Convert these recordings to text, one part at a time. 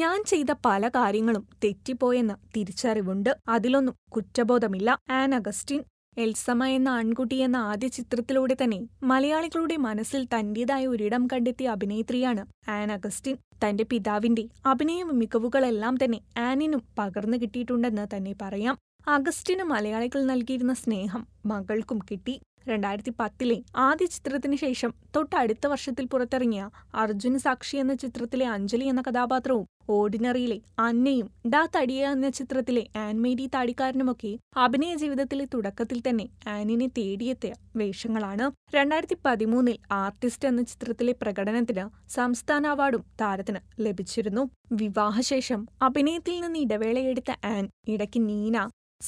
ഞാൻ ചെയ്ത പല കാര്യങ്ങളും തെറ്റിപ്പോയെന്ന തിരിച്ചറിവുണ്ട് അതിലൊന്നും കുറ്റബോധമില്ല ആൻ അഗസ്റ്റിൻ എൽസമ എന്ന ആൺകുട്ടി എന്ന ആദ്യ ചിത്രത്തിലൂടെ തന്നെ മലയാളികളുടെ മനസ്സിൽ തന്റേതായ ഒരിടം കണ്ടെത്തിയ അഭിനേത്രിയാണ് ആൻ അഗസ്റ്റിൻ തന്റെ പിതാവിന്റെ അഭിനയ മികവുകളെല്ലാം തന്നെ ആനിനും പകർന്നു കിട്ടിയിട്ടുണ്ടെന്ന് തന്നെ പറയാം അഗസ്റ്റിന് മലയാളികൾ നൽകിയിരുന്ന സ്നേഹം മകൾക്കും കിട്ടി രണ്ടായിരത്തി പത്തിലെ ആദ്യ ചിത്രത്തിന് ശേഷം തൊട്ടടുത്ത വർഷത്തിൽ പുറത്തിറങ്ങിയ അർജുൻ സാക്ഷി എന്ന ചിത്രത്തിലെ അഞ്ജലി എന്ന കഥാപാത്രവും ഓർഡിനറിയിലെ അന്നയും ഡാ തടിയ എന്ന ചിത്രത്തിലെ ആൻമേരി താടിക്കാരനുമൊക്കെ അഭിനയ ജീവിതത്തിലെ തുടക്കത്തിൽ തന്നെ ആനിനെ തേടിയെത്തിയ വേഷങ്ങളാണ് രണ്ടായിരത്തി പതിമൂന്നിൽ ആർട്ടിസ്റ്റ് എന്ന ചിത്രത്തിലെ പ്രകടനത്തിന് സംസ്ഥാന അവാർഡും താരത്തിന് ലഭിച്ചിരുന്നു വിവാഹശേഷം അഭിനയത്തിൽ നിന്ന് ഇടവേളയെടുത്ത ആൻ ഇടയ്ക്ക് നീന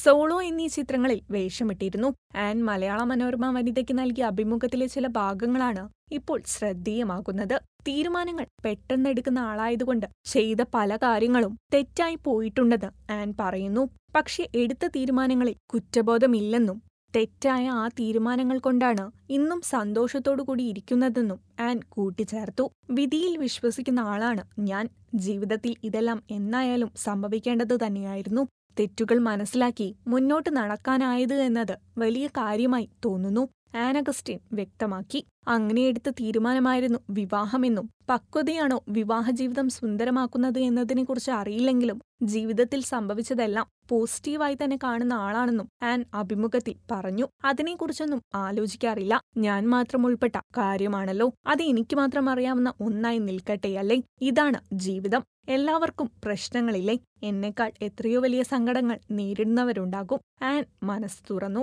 സോളോ എന്നീ ചിത്രങ്ങളിൽ വേഷമിട്ടിരുന്നു ആൻ മലയാള മനോരമ വനിതയ്ക്ക് നൽകിയ അഭിമുഖത്തിലെ ചില ഭാഗങ്ങളാണ് ഇപ്പോൾ ശ്രദ്ധേയമാകുന്നത് തീരുമാനങ്ങൾ പെട്ടെന്നെടുക്കുന്ന ആളായതുകൊണ്ട് ചെയ്ത പല കാര്യങ്ങളും തെറ്റായി പോയിട്ടുണ്ടെന്ന് ആൻ പറയുന്നു പക്ഷെ എടുത്ത തീരുമാനങ്ങളിൽ കുറ്റബോധമില്ലെന്നും തെറ്റായ ആ തീരുമാനങ്ങൾ കൊണ്ടാണ് ഇന്നും സന്തോഷത്തോടുകൂടി ഇരിക്കുന്നതെന്നും ആൻ കൂട്ടിച്ചേർത്തു വിധിയിൽ വിശ്വസിക്കുന്ന ആളാണ് ഞാൻ ജീവിതത്തിൽ ഇതെല്ലാം എന്നായാലും സംഭവിക്കേണ്ടത് തന്നെയായിരുന്നു തെറ്റുകൾ മനസ്സിലാക്കി മുന്നോട്ട് നടക്കാനായത് എന്നത് വലിയ കാര്യമായി തോന്നുന്നു ആനഗസ്റ്റിൻ വ്യക്തമാക്കി അങ്ങനെ എടുത്ത തീരുമാനമായിരുന്നു വിവാഹമെന്നും പക്വതയാണോ വിവാഹജീവിതം സുന്ദരമാക്കുന്നത് എന്നതിനെക്കുറിച്ച് അറിയില്ലെങ്കിലും ജീവിതത്തിൽ സംഭവിച്ചതെല്ലാം പോസിറ്റീവായി തന്നെ കാണുന്ന ആളാണെന്നും ആൻ അഭിമുഖത്തിൽ പറഞ്ഞു അതിനെക്കുറിച്ചൊന്നും ആലോചിക്കാറില്ല ഞാൻ മാത്രം ഉൾപ്പെട്ട കാര്യമാണല്ലോ അത് എനിക്ക് മാത്രം അറിയാവുന്ന ഒന്നായി നിൽക്കട്ടെ അല്ലേ ഇതാണ് ജീവിതം എല്ലാവർക്കും പ്രശ്നങ്ങളില്ലേ എന്നെക്കാൾ എത്രയോ വലിയ സങ്കടങ്ങൾ നേരിടുന്നവരുണ്ടാകും ആൻ മനസ്സ് തുറന്നു